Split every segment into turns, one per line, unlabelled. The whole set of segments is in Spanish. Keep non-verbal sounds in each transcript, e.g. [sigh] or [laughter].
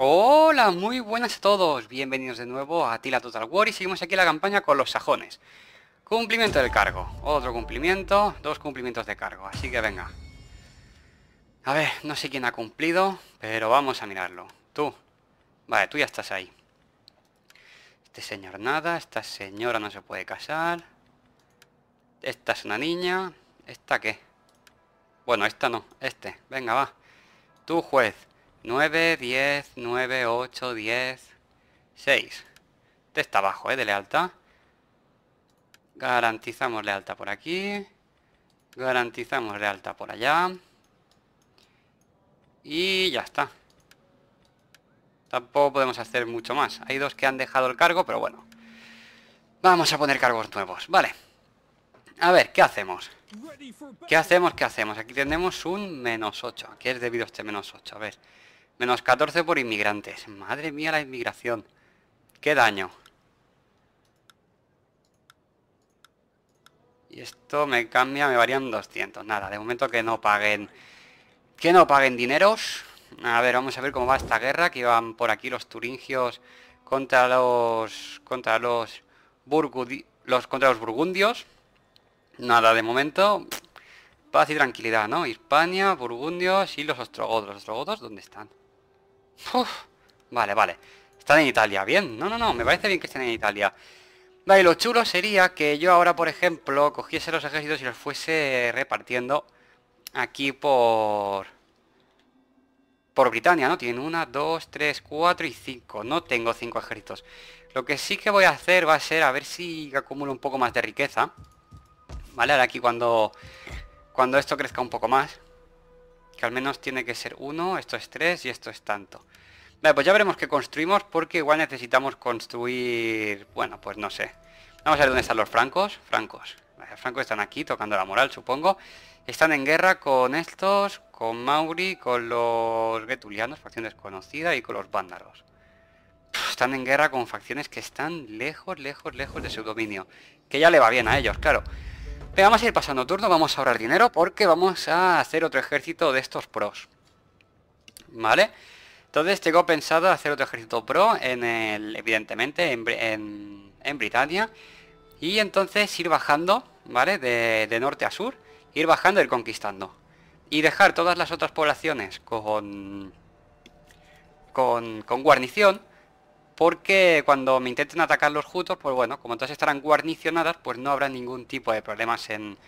Hola, muy buenas a todos, bienvenidos de nuevo a Tila Total War y seguimos aquí la campaña con los sajones Cumplimiento del cargo, otro cumplimiento, dos cumplimientos de cargo, así que venga A ver, no sé quién ha cumplido, pero vamos a mirarlo Tú, vale, tú ya estás ahí Este señor nada, esta señora no se puede casar Esta es una niña, ¿esta qué? Bueno, esta no, este, venga va Tú juez 9, 10, 9, 8, 10, 6. Este está abajo, ¿eh? De lealtad. Garantizamos lealtad por aquí. Garantizamos lealtad por allá. Y ya está. Tampoco podemos hacer mucho más. Hay dos que han dejado el cargo, pero bueno. Vamos a poner cargos nuevos. Vale. A ver, ¿qué hacemos? ¿Qué hacemos? ¿Qué hacemos? Aquí tenemos un menos 8. Aquí es debido a este menos 8. A ver. Menos 14 por inmigrantes. Madre mía la inmigración. Qué daño. Y esto me cambia, me varían 200. Nada, de momento que no paguen... Que no paguen dineros. A ver, vamos a ver cómo va esta guerra. Que van por aquí los turingios contra los... Contra los... los contra los burgundios. Nada, de momento... Paz y tranquilidad, ¿no? Hispania, burgundios y los ostrogodos. ¿Los ostrogodos dónde están? vale, vale. Están en Italia, bien. No, no, no, me parece bien que estén en Italia. Vale, lo chulo sería que yo ahora, por ejemplo, cogiese los ejércitos y los fuese repartiendo aquí por... Por Britania, ¿no? Tienen una, dos, tres, cuatro y cinco. No tengo cinco ejércitos. Lo que sí que voy a hacer va a ser a ver si acumulo un poco más de riqueza. Vale, ahora aquí cuando... Cuando esto crezca un poco más. Que al menos tiene que ser uno, esto es tres y esto es tanto. Vale, pues ya veremos qué construimos porque igual necesitamos construir... Bueno, pues no sé. Vamos a ver dónde están los francos. Francos. Los francos están aquí tocando la moral, supongo. Están en guerra con estos, con Mauri, con los getulianos, facción desconocida, y con los vándalos. están en guerra con facciones que están lejos, lejos, lejos de su dominio. Que ya le va bien a ellos, claro. Pero vamos a ir pasando turno, vamos a ahorrar dinero porque vamos a hacer otro ejército de estos pros. ¿Vale? vale entonces tengo pensado hacer otro ejército pro en el, evidentemente, en, en, Britania. Y entonces ir bajando, ¿vale? De, de, norte a sur, ir bajando y ir conquistando. Y dejar todas las otras poblaciones con, con, guarnición porque cuando me intenten atacar los jutos, pues bueno, como todas estarán guarnicionadas, pues no habrá ningún tipo de problemas en,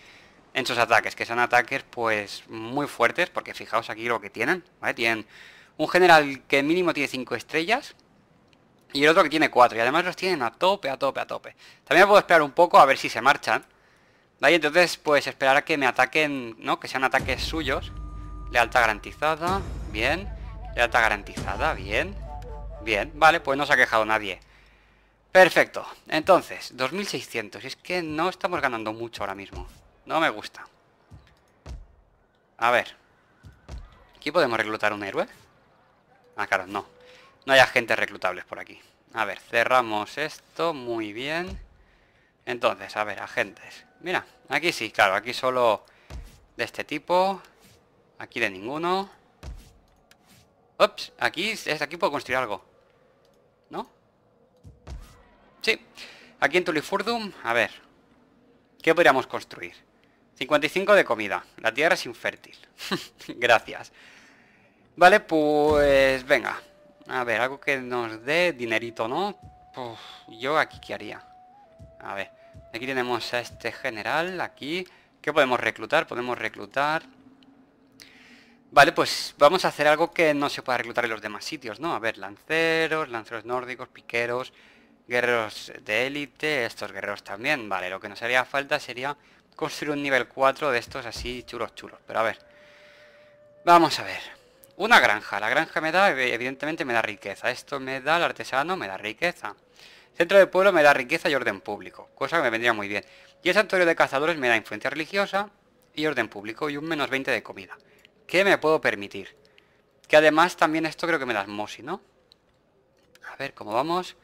en sus ataques, que sean ataques pues muy fuertes, porque fijaos aquí lo que tienen, ¿vale? Tienen un general que mínimo tiene 5 estrellas. Y el otro que tiene 4. Y además los tienen a tope, a tope, a tope. También puedo esperar un poco a ver si se marchan. Vale, entonces pues esperar a que me ataquen, ¿no? Que sean ataques suyos. Lealtad garantizada, bien. Lealtad garantizada, bien. Bien, vale, pues no se ha quejado nadie. Perfecto. Entonces, 2600. Es que no estamos ganando mucho ahora mismo. No me gusta. A ver. Aquí podemos reclutar un héroe. Ah, claro, no. No hay agentes reclutables por aquí. A ver, cerramos esto. Muy bien. Entonces, a ver, agentes. Mira, aquí sí, claro, aquí solo de este tipo. Aquí de ninguno. Ups, aquí, este aquí puedo construir algo. ¿No? Sí. Aquí en Tulifurdum, a ver. ¿Qué podríamos construir? 55 de comida. La tierra es infértil. [laughs] Gracias. Vale, pues venga. A ver, algo que nos dé dinerito, ¿no? yo aquí qué haría. A ver, aquí tenemos a este general, aquí. ¿Qué podemos reclutar? Podemos reclutar... Vale, pues vamos a hacer algo que no se pueda reclutar en los demás sitios, ¿no? A ver, lanceros, lanceros nórdicos, piqueros, guerreros de élite, estos guerreros también. Vale, lo que nos haría falta sería construir un nivel 4 de estos así chulos chulos. Pero a ver, vamos a ver. Una granja. La granja me da, evidentemente, me da riqueza. Esto me da, el artesano me da riqueza. Centro del pueblo me da riqueza y orden público, cosa que me vendría muy bien. Y el santuario de cazadores me da influencia religiosa y orden público y un menos 20 de comida. ¿Qué me puedo permitir? Que además también esto creo que me da mosi, ¿no? A ver cómo vamos.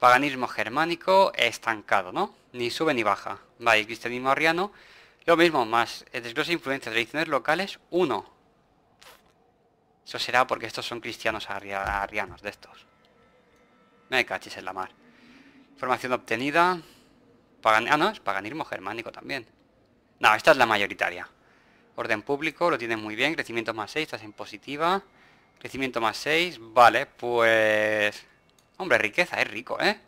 Paganismo germánico estancado, ¿no? Ni sube ni baja. Vale, cristianismo arriano. Lo mismo, más desglose de influencias tradiciones locales, 1. Eso será porque estos son cristianos arrianos de estos. Me cachis en la mar. Información obtenida. ah, no, es paganismo germánico también. No, esta es la mayoritaria. Orden público, lo tienen muy bien. Crecimiento más 6, estás en positiva. Crecimiento más 6, vale, pues... Hombre, riqueza, es rico, ¿eh?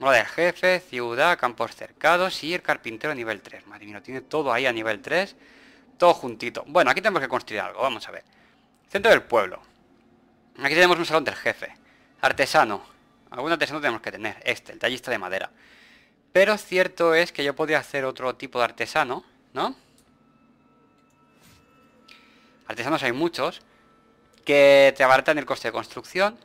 Mola de jefe, ciudad, campos cercados y el carpintero a nivel 3. Madre mía, tiene todo ahí a nivel 3. Todo juntito. Bueno, aquí tenemos que construir algo, vamos a ver. Centro del pueblo. Aquí tenemos un salón del jefe. Artesano. Algún artesano tenemos que tener. Este, el tallista de madera. Pero cierto es que yo podría hacer otro tipo de artesano, ¿no? Artesanos hay muchos. Que te abaratan el coste de construcción.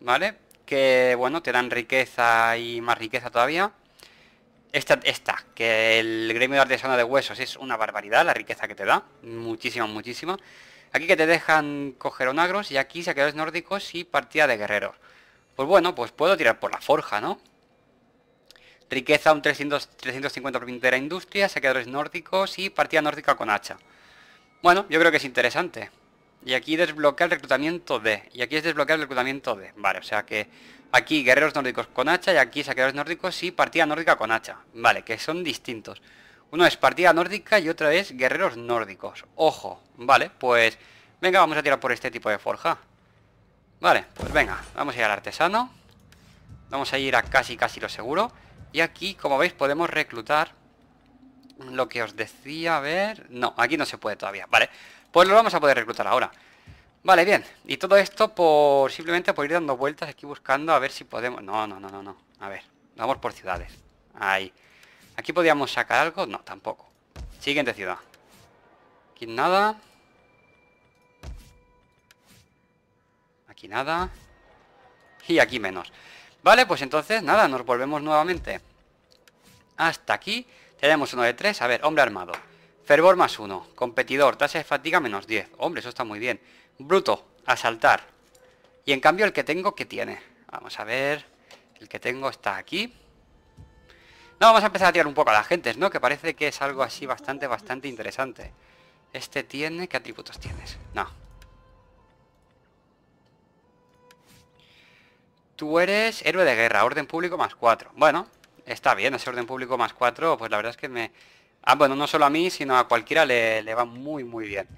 ¿Vale? Que, bueno, te dan riqueza y más riqueza todavía. Esta, esta, que el gremio de artesano de huesos es una barbaridad, la riqueza que te da. Muchísima, muchísima. Aquí que te dejan coger onagros y aquí saqueadores nórdicos y partida de guerreros. Pues bueno, pues puedo tirar por la forja, ¿no? Riqueza un 300, 350 por pintera industria, saqueadores nórdicos y partida nórdica con hacha. Bueno, yo creo que es interesante. Y aquí desbloquear el reclutamiento de. Y aquí es desbloquear el reclutamiento de. Vale, o sea que aquí guerreros nórdicos con hacha y aquí saqueadores nórdicos y partida nórdica con hacha. Vale, que son distintos. Uno es partida nórdica y otra es guerreros nórdicos. Ojo, vale, pues venga, vamos a tirar por este tipo de forja. Vale, pues venga, vamos a ir al artesano. Vamos a ir a casi casi lo seguro. Y aquí, como veis, podemos reclutar lo que os decía, a ver... No, aquí no se puede todavía, vale. Pues lo vamos a poder reclutar ahora. Vale, bien. Y todo esto por simplemente por ir dando vueltas aquí buscando a ver si podemos... No, no, no, no, no. A ver, vamos por ciudades. Ahí. ¿Aquí podíamos sacar algo? No, tampoco. Siguiente ciudad. Aquí nada. Aquí nada. Y aquí menos. Vale, pues entonces, nada, nos volvemos nuevamente. Hasta aquí. Tenemos uno de tres. A ver, hombre armado. Fervor más uno. Competidor. Tasa de fatiga menos 10. Hombre, eso está muy bien. Bruto. Asaltar. Y en cambio el que tengo, ¿qué tiene? Vamos a ver. El que tengo está aquí. No, vamos a empezar a tirar un poco a la gente, ¿no? Que parece que es algo así bastante, bastante interesante. Este tiene... ¿Qué atributos tienes? No. Tú eres héroe de guerra, orden público más 4. Bueno, está bien, ese orden público más 4, pues la verdad es que me... Ah, bueno, no solo a mí, sino a cualquiera le, va muy, muy bien.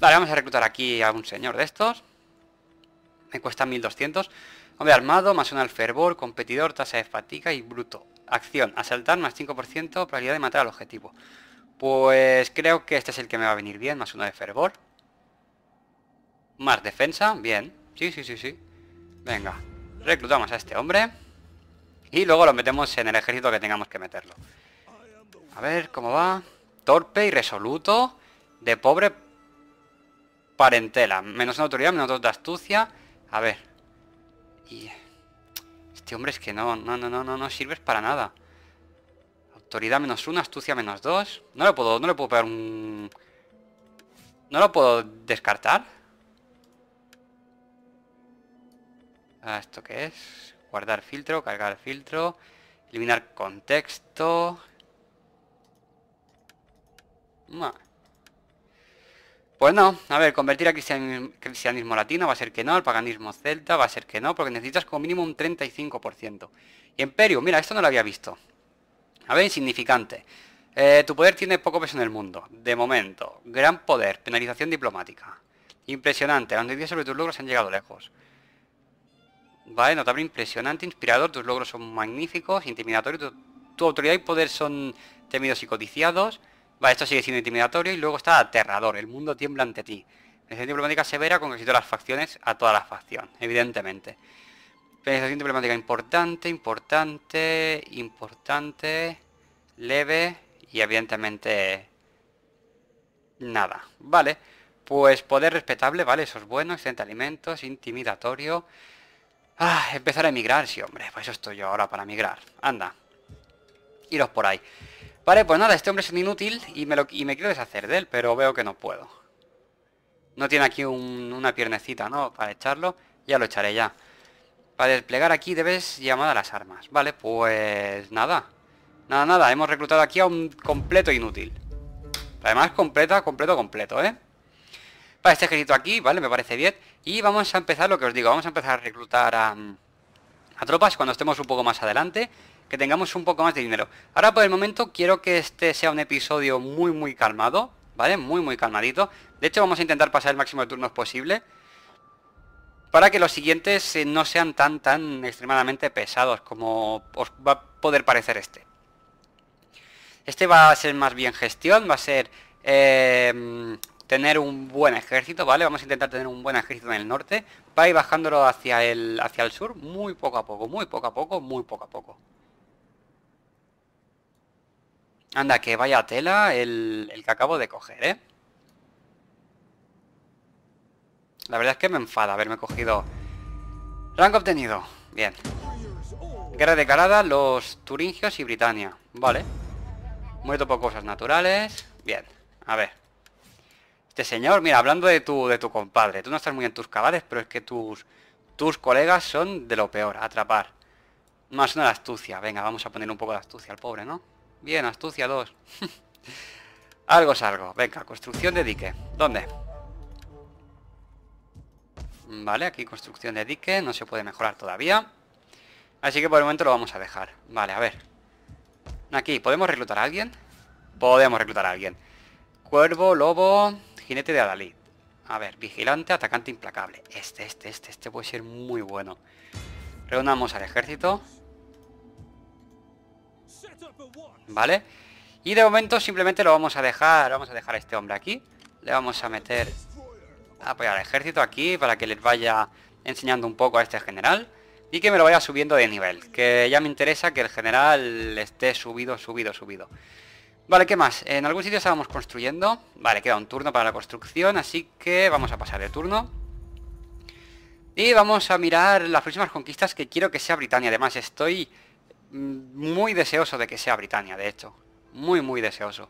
Vale, vamos a reclutar aquí a un señor de estos. Me cuesta 1200. Hombre armado, más un al fervor, competidor, tasa de fatiga y bruto. Acción, asaltar más 5%, probabilidad de matar al objetivo. Pues creo que este es el que me va a venir bien, más uno de fervor. Más defensa, bien. Sí, sí, sí, sí. Venga, reclutamos a este hombre. Y luego lo metemos en el ejército que tengamos que meterlo. A ver cómo va. Torpe, irresoluto, de pobre parentela. Menos una autoridad, menos dos de astucia. A ver. Este hombre es que no, no, no, no, no, no sirves para nada. Autoridad menos una, astucia menos dos. No lo puedo, no lo puedo pegar un... No lo puedo descartar. Ah, ¿Esto qué es? Guardar filtro, cargar filtro, eliminar contexto. Ma. Bueno, pues a ver, convertir a cristianismo, latino va a ser que no, Al paganismo celta va a ser que no, porque necesitas como mínimo un 35%. Y Imperio, mira, esto no lo había visto. A ver, insignificante. Eh, tu poder tiene poco peso en el mundo, de momento. Gran poder, penalización diplomática. Impresionante, las noticias sobre tus logros han llegado lejos. Vale, notable, impresionante, inspirador, tus logros son magníficos, intimidatorio, tu autoridad y poder son temidos y codiciados. Vale, esto sigue siendo intimidatorio y luego está aterrador. El mundo tiembla ante ti. una diplomática severa con casi todas las facciones a toda la facción, evidentemente. una diplomática importante, importante, importante, leve y evidentemente nada. Vale, pues poder respetable, vale, eso es bueno, excelente alimentos, intimidatorio. Ah, empezar a emigrar, sí, hombre, pues eso estoy yo ahora para emigrar. Anda, iros por ahí. Vale, pues nada, este hombre es un inútil y me, lo, me quiero deshacer de él, pero veo que no puedo. No tiene aquí una piernecita, ¿no? Para echarlo. Ya lo echaré ya. Para desplegar aquí debes llamar a las armas. Vale, pues nada. Nada, nada. Hemos reclutado aquí a un completo inútil. Además, completa, completo, completo, ¿eh? Para este ejército aquí, vale, me parece bien. Y vamos a empezar lo que os digo. Vamos a empezar a reclutar a... Mm, a tropas cuando estemos un poco más adelante, que tengamos un poco más de dinero. Ahora por el momento quiero que este sea un episodio muy muy calmado, ¿vale? Muy muy calmadito. De hecho vamos a intentar pasar el máximo de turnos posible para que los siguientes eh, no sean tan tan extremadamente pesados como os va a poder parecer este. Este va a ser más bien gestión, va a ser eh, tener un buen ejército, ¿vale? Vamos a intentar tener un buen ejército en el norte Va a ir bajándolo hacia el, hacia el sur muy poco a poco, muy poco a poco, muy poco a poco. Anda, que vaya tela el, que acabo de coger, ¿eh? La verdad es que me enfada haberme cogido... Rango obtenido. Bien. Guerra declarada, los turingios y Britania. Vale. Muerto por cosas naturales. Bien. A ver. Este señor, mira, hablando de tu, de tu compadre, tú no estás muy en tus cabales, pero es que tus, tus colegas son de lo peor, atrapar. Más una de astucia, venga, vamos a poner un poco de astucia al pobre, ¿no? Bien, astucia 2. [laughs] algo es algo, venga, construcción de dique. ¿Dónde? Vale, aquí construcción de dique, no se puede mejorar todavía. Así que por el momento lo vamos a dejar. Vale, a ver. Aquí, ¿podemos reclutar a alguien? Podemos reclutar a alguien. Cuervo, lobo... Jinete de Adalid. A ver, vigilante, atacante implacable. Este, este, este, este puede ser muy bueno. Reunamos al ejército. Vale. Y de momento simplemente lo vamos a dejar. Vamos a dejar a este hombre aquí. Le vamos a meter. A apoyar al ejército aquí para que les vaya enseñando un poco a este general. Y que me lo vaya subiendo de nivel. Que ya me interesa que el general esté subido, subido, subido. Vale, ¿qué más? En algún sitio estábamos construyendo. Vale, queda un turno para la construcción, así que vamos a pasar el turno. Y vamos a mirar las próximas conquistas que quiero que sea Britania. Además, estoy mm, muy deseoso de que sea Britania, de hecho. Muy, muy deseoso.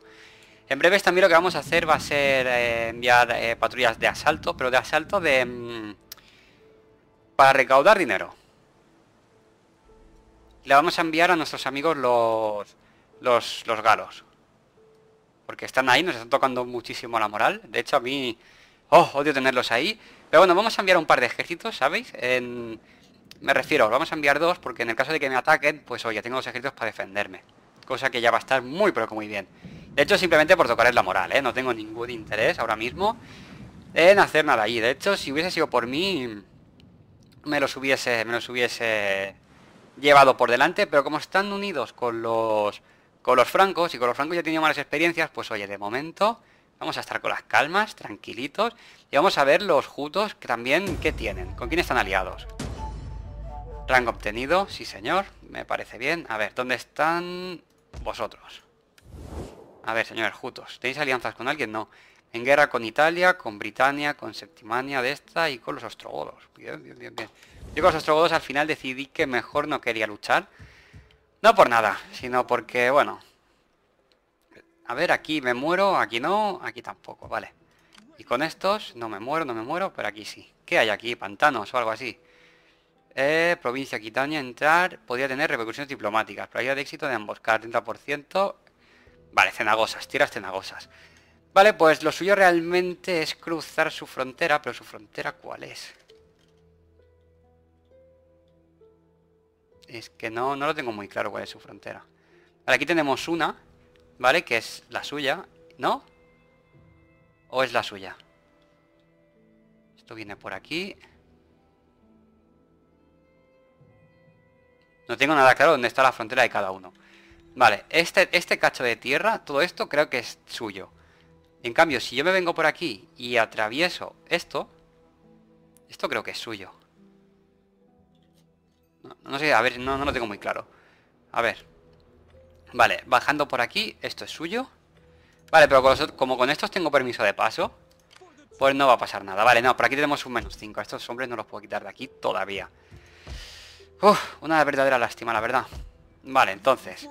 En breve, también lo que vamos a hacer va a ser eh, enviar eh, patrullas de asalto, pero de asalto de... Mm, para recaudar dinero. Le vamos a enviar a nuestros amigos los, los, los galos. Porque están ahí, nos están tocando muchísimo la moral. De hecho, a mí... Oh, odio tenerlos ahí. Pero bueno, vamos a enviar un par de ejércitos, ¿sabéis? Me refiero, vamos a enviar dos porque en el caso de que me ataquen, pues oye, tengo dos ejércitos para defenderme. Cosa que ya va a estar muy, pero que muy bien. De hecho, simplemente por tocar es la moral, ¿eh? No tengo ningún interés ahora mismo en hacer nada ahí. De hecho, si hubiese sido por mí, me los hubiese, me los hubiese llevado por delante. Pero como están unidos con los con los francos, y con los francos ya he tenido malas experiencias, pues oye, de momento vamos a estar con las calmas, tranquilitos, y vamos a ver los jutos que también qué tienen, con quién están aliados. Rango obtenido, sí señor, me parece bien. A ver, ¿dónde están vosotros? A ver, señores jutos, ¿tenéis alianzas con alguien? No. En guerra con Italia, con Britania, con Septimania de esta y con los ostrogodos. Bien, bien, bien, bien. Yo con los ostrogodos al final decidí que mejor no quería luchar. No por nada, sino porque, bueno... A ver, aquí me muero, aquí no, aquí tampoco, vale. Y con estos no me muero, no me muero, pero aquí sí. ¿Qué hay aquí? ¿Pantanos o algo así? Eh, provincia Quitania, entrar... Podría tener repercusiones diplomáticas. Probabilidad de éxito de emboscar, 30%. Vale, cenagosas, tiras cenagosas. Vale, pues lo suyo realmente es cruzar su frontera, pero su frontera ¿cuál es? Es que no, no lo tengo muy claro cuál es su frontera. aquí tenemos una, ¿vale? Que es la suya, ¿no? ¿O es la suya? Esto viene por aquí. No tengo nada claro dónde está la frontera de cada uno. Vale, este, este cacho de tierra, todo esto creo que es suyo. En cambio, si yo me vengo por aquí y atravieso esto, esto creo que es suyo. No, sé, a ver, no, no lo tengo muy claro. A ver. Vale, bajando por aquí, esto es suyo. Vale, pero como con estos tengo permiso de paso, pues no va a pasar nada. Vale, no, por aquí tenemos un menos 5. Estos hombres no los puedo quitar de aquí todavía. Uf, una verdadera lástima, la verdad. Vale, entonces.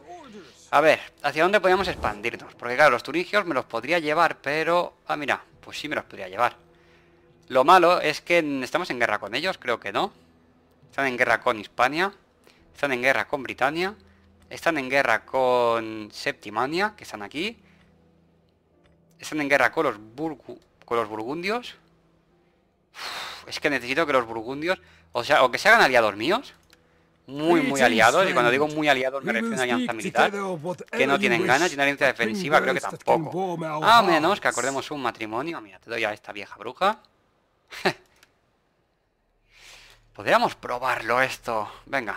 A ver, ¿hacia dónde podríamos expandirnos? Porque claro, los turingios me los podría llevar, pero... Ah, mira, pues sí me los podría llevar. Lo malo es que estamos en guerra con ellos, creo que no. Están en guerra con Hispania. Están en guerra con Britania. Están en guerra con Septimania, que están aquí. Están en guerra con los, burgundios. es que necesito que los burgundios... O sea, o que se hagan aliados míos. Muy, muy aliados. Y cuando digo muy aliados me refiero a una alianza militar. Que no tienen ganas y una alianza defensiva creo que tampoco. A menos que acordemos un matrimonio. Mira, te doy a esta vieja bruja. [laughs] Podríamos probarlo esto. Venga.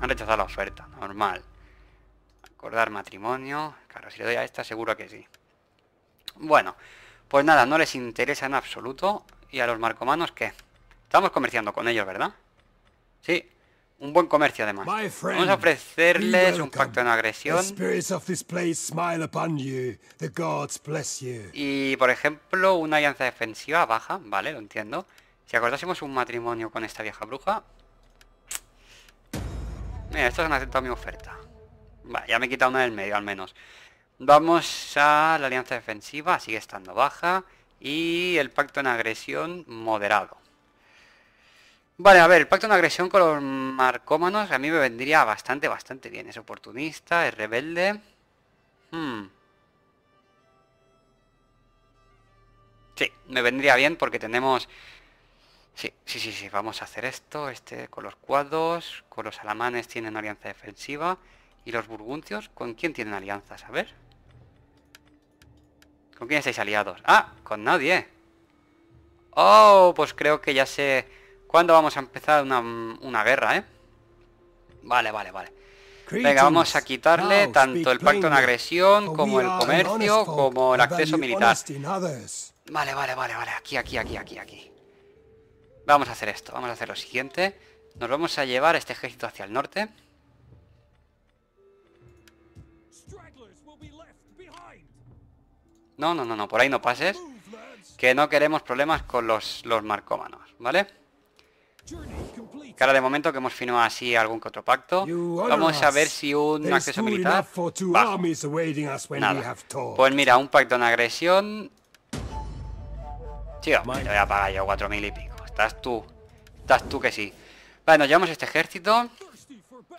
Han rechazado la oferta, normal. Acordar matrimonio. Claro, si le doy a esta seguro que sí. Bueno, pues nada, no les interesa en absoluto. ¿Y a los marcomanos qué? Estamos comerciando con ellos, ¿verdad? Sí, un buen comercio además. Vamos a ofrecerles un pacto de no agresión. Y por ejemplo, una alianza defensiva baja, vale, lo entiendo. Si acordásemos un matrimonio con esta vieja bruja... Mira, estos han aceptado mi oferta. Vale, ya me he quitado una del medio al menos. Vamos a la alianza defensiva, sigue estando baja. Y el pacto en agresión moderado. Vale, a ver, el pacto en agresión con los marcómanos a mí me vendría bastante, bastante bien. Es oportunista, es rebelde. Hmm. Sí, me vendría bien porque tenemos Sí, sí, sí, sí, vamos a hacer esto, este con los cuadros con los alamanes tienen alianza defensiva y los burguncios, ¿con quién tienen alianzas? A ver. ¿Con quién estáis aliados? Ah, con nadie. Oh, pues creo que ya sé cuándo vamos a empezar una, una guerra, ¿eh? Vale, vale, vale. Venga, vamos a quitarle tanto el pacto en agresión como el comercio como el acceso militar. Vale, vale, vale, vale. Aquí, aquí, aquí, aquí, aquí. Vamos a hacer esto, vamos a hacer lo siguiente. Nos vamos a llevar este ejército hacia el norte. No, no, no, no, por ahí no pases. Que no queremos problemas con los, los marcómanos, ¿vale? Cara de momento que hemos firmado así algún que otro pacto. Vamos a ver si un acceso militar... Pues mira, un pacto en agresión... Tío, me voy a pagar yo 4.000 y pico. Estás tú. Estás tú que sí. Bueno, llevamos este ejército.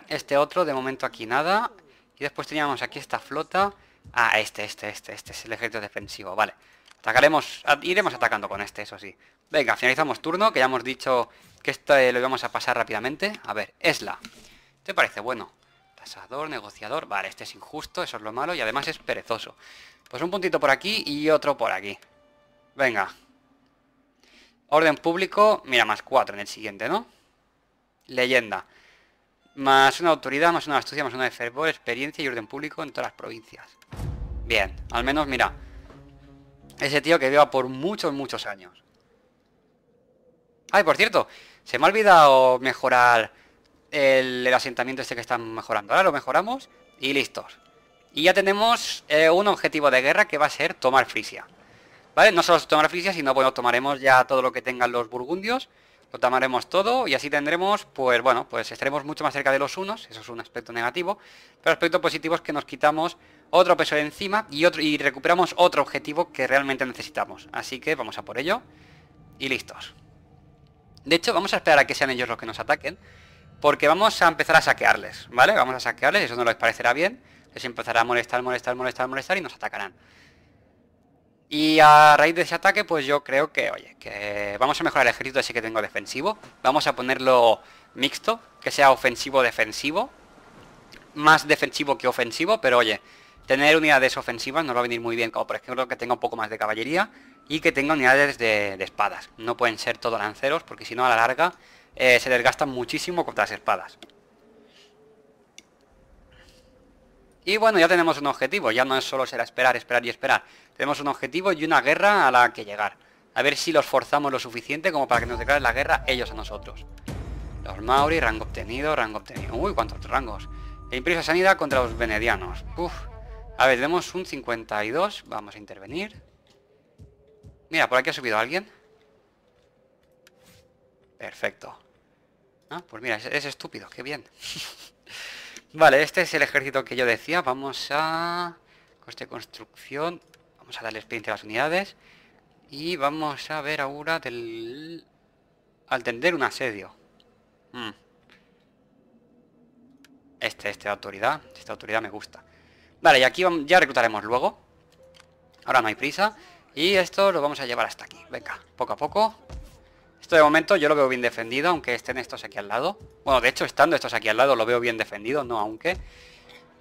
Este otro, de momento aquí nada. Y después teníamos aquí esta flota. Ah, este, este, este, este es el ejército defensivo, vale. Atacaremos, iremos atacando con este, eso sí. Venga, finalizamos turno, que ya hemos dicho que esto eh, lo íbamos a pasar rápidamente. A ver, Esla. ¿Te parece bueno? Tasador, negociador. Vale, este es injusto, eso es lo malo. Y además es perezoso. Pues un puntito por aquí y otro por aquí. Venga, Orden público, mira, más 4 en el siguiente, ¿no? Leyenda. Más una autoridad, más una astucia, más una de fervor, experiencia y orden público en todas las provincias. Bien, al menos, mira. Ese tío que viva por muchos, muchos años. Ay, por cierto, se me ha olvidado mejorar el, asentamiento este que están mejorando. Ahora lo mejoramos y listos. Y ya tenemos eh, un objetivo de guerra que va a ser tomar Frisia. No solo se tomará sino bueno, tomaremos ya todo lo que tengan los burgundios, lo tomaremos todo y así tendremos, pues bueno, pues estaremos mucho más cerca de los unos, eso es un aspecto negativo, pero el aspecto positivo es que nos quitamos otro peso de encima y, otro, y recuperamos otro objetivo que realmente necesitamos. Así que vamos a por ello y listos. De hecho, vamos a esperar a que sean ellos los que nos ataquen, porque vamos a empezar a saquearles, ¿vale? Vamos a saquearles, eso no les parecerá bien, les empezará a molestar, molestar, molestar, molestar y nos atacarán. Y a raíz de ese ataque, pues yo creo que, oye, que vamos a mejorar el ejército así que tengo defensivo. Vamos a ponerlo mixto, que sea ofensivo-defensivo. Más defensivo que ofensivo, pero oye, tener unidades ofensivas nos va a venir muy bien, como por ejemplo que tenga un poco más de caballería y que tenga unidades de, espadas. No pueden ser todos lanceros, porque si no a la larga eh, se desgastan muchísimo contra las espadas. Y bueno, ya tenemos un objetivo, ya no es solo será esperar, esperar y esperar. Tenemos un objetivo y una guerra a la que llegar. A ver si los forzamos lo suficiente como para que nos declaren la guerra ellos a nosotros. Los Mauri, rango obtenido, rango obtenido. Uy, cuántos rangos. E impresa Sanidad contra los Venedianos. A ver, tenemos un 52. Vamos a intervenir. Mira, por aquí ha subido alguien. Perfecto. Ah, pues mira, es, estúpido, qué bien. [laughs] vale, este es el ejército que yo decía. Vamos a... Coste construcción. Vamos a darle experiencia a las unidades. Y vamos a ver ahora del... Al tender un asedio. Mm. Este, este autoridad. Esta autoridad me gusta. Vale, y aquí ya reclutaremos luego. Ahora no hay prisa. Y esto lo vamos a llevar hasta aquí. Venga, poco a poco. Esto de momento yo lo veo bien defendido, aunque estén estos aquí al lado. Bueno, de hecho, estando estos aquí al lado lo veo bien defendido, no aunque.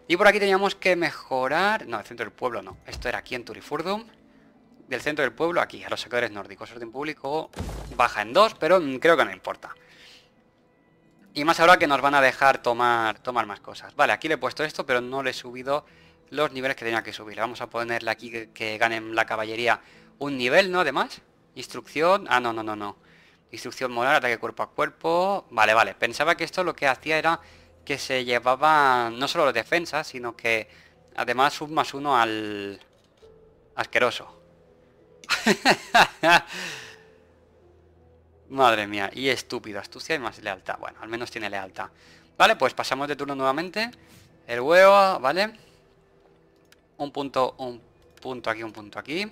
Y por aquí teníamos que mejorar... No, el centro del pueblo no. Esto era aquí en Turifurdum. Del centro del pueblo aquí, a los sectores nórdicos. Orden público baja en dos, pero mm, creo que no importa. Y más ahora que nos van a dejar tomar, tomar más cosas. Vale, aquí le he puesto esto, pero no le he subido los niveles que tenía que subir. Vamos a ponerle aquí que, que ganen la caballería un nivel, ¿no? Además. Instrucción... Ah, no, no, no, no. Instrucción moral, ataque cuerpo a cuerpo... Vale, vale. Pensaba que esto lo que hacía era que se llevaba no solo la defensa, sino que además sub más uno al asqueroso. [laughs] Madre mía, y estúpido, astucia y más lealtad. Bueno, al menos tiene lealtad. Vale, pues pasamos de turno nuevamente. El huevo, ¿vale? Un punto, un punto aquí, un punto aquí.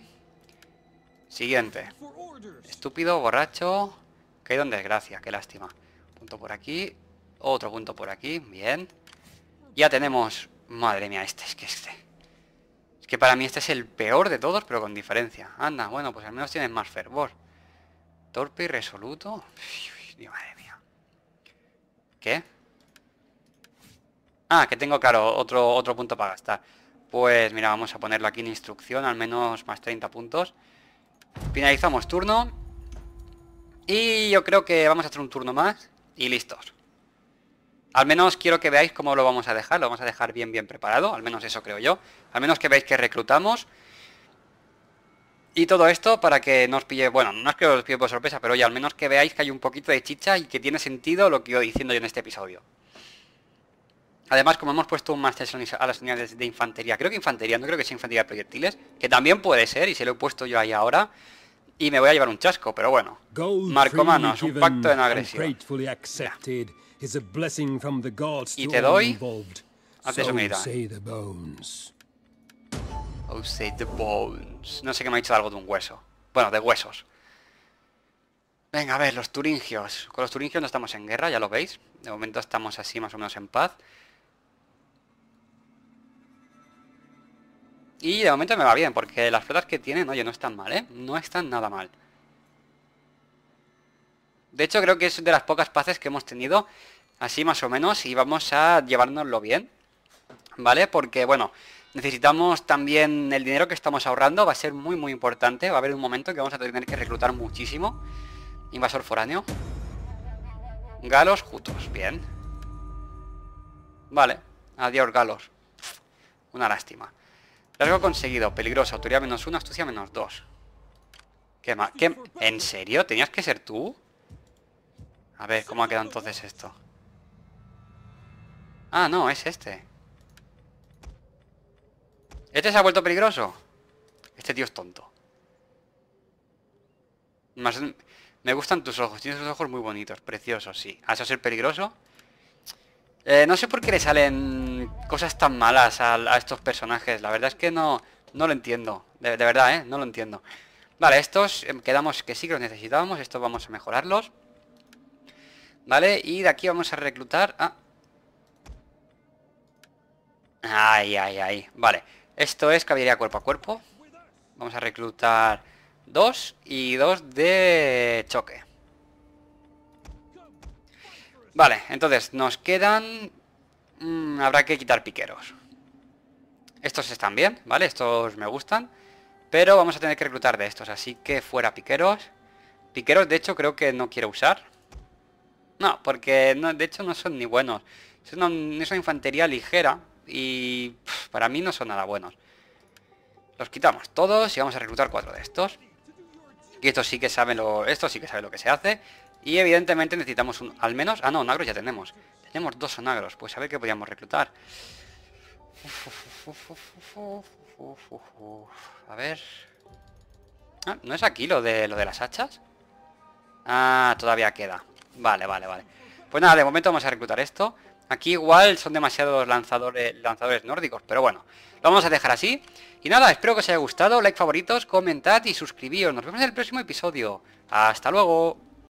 Siguiente. Estúpido, borracho. Caído en desgracia, qué lástima. Punto por aquí, otro punto por aquí, bien. Ya tenemos... Madre mía, este, es que este... Es que para mí este es el peor de todos, pero con diferencia. Anda, bueno, pues al menos tienes más fervor. Torpe y resoluto. Uy, madre mía. ¿Qué? Ah, que tengo, claro, otro, otro punto para gastar. Pues mira, vamos a ponerlo aquí en instrucción, al menos más 30 puntos. Finalizamos turno. Y yo creo que vamos a hacer un turno más. Y listos. Al menos quiero que veáis cómo lo vamos a dejar, lo vamos a dejar bien, bien preparado, al menos eso creo yo. Al menos que veáis que reclutamos. Y todo esto para que no os pille, bueno, no creo que os pille por sorpresa, pero oye, al menos que veáis que hay un poquito de chicha y que tiene sentido lo que iba diciendo yo en este episodio. Además, como hemos puesto un máster a las unidades de infantería, creo que infantería, no creo que sea infantería de proyectiles, que también puede ser, y se lo he puesto yo ahí ahora, y me voy a llevar un chasco, pero bueno. manos, un pacto de no agresión y te doy antes so oh, No sé qué me ha dicho algo de un hueso. Bueno, de huesos. Venga, a ver, los turingios. Con los turingios no estamos en guerra, ya lo veis. De momento estamos así más o menos en paz. Y de momento me va bien, porque las flotas que tienen, oye, no están mal, ¿eh? No están nada mal. De hecho, creo que es de las pocas paces que hemos tenido, así más o menos, y vamos a llevárnoslo bien, ¿vale? Porque, bueno, necesitamos también el dinero que estamos ahorrando, va a ser muy, muy importante. Va a haber un momento que vamos a tener que reclutar muchísimo. Invasor foráneo. Galos jutos, bien. Vale, adiós galos. Una lástima. Largo conseguido, peligroso, autoría menos uno, astucia menos dos. ¿En serio? ¿Tenías que ser tú? A ver, ¿cómo ha quedado entonces esto? Ah, no, es este. ¿Este se ha vuelto peligroso? Este tío es tonto. me gustan tus ojos. Tienes sus ojos muy bonitos, preciosos, sí. ¿Has es ser peligroso? Eh, no sé por qué le salen cosas tan malas a, estos personajes. La verdad es que no, no lo entiendo. De, verdad, ¿eh? No lo entiendo. Vale, estos em, quedamos que sí que los necesitábamos. Estos vamos a mejorarlos. ¿Vale? Y de aquí vamos a reclutar a... Ay, ay, ay. Vale. Esto es caballería cuerpo a cuerpo. Vamos a reclutar dos y dos de choque. Vale, entonces nos quedan... Mm, habrá que quitar piqueros. Estos están bien, ¿vale? Estos me gustan. Pero vamos a tener que reclutar de estos, así que fuera piqueros. Piqueros, de hecho, creo que no quiero usar. No, porque de hecho no son ni buenos. Es una, infantería ligera y para mí no son nada buenos. Los quitamos todos y vamos a reclutar cuatro de estos. Y estos sí que saben lo, sí que sabe lo que se hace. Y evidentemente necesitamos un, al menos... Ah, no, onagros ya tenemos. Tenemos dos onagros. Pues a ver qué podíamos reclutar. A ver... Ah, ¿No es aquí de, lo de las hachas? Ah, todavía queda. Vale, vale, vale. Pues nada, de momento vamos a reclutar esto. Aquí igual son demasiados lanzadores, lanzadores nórdicos, pero bueno, lo vamos a dejar así. Y nada, espero que os haya gustado, like favoritos, comentad y suscribíos. Nos vemos en el próximo episodio. Hasta luego.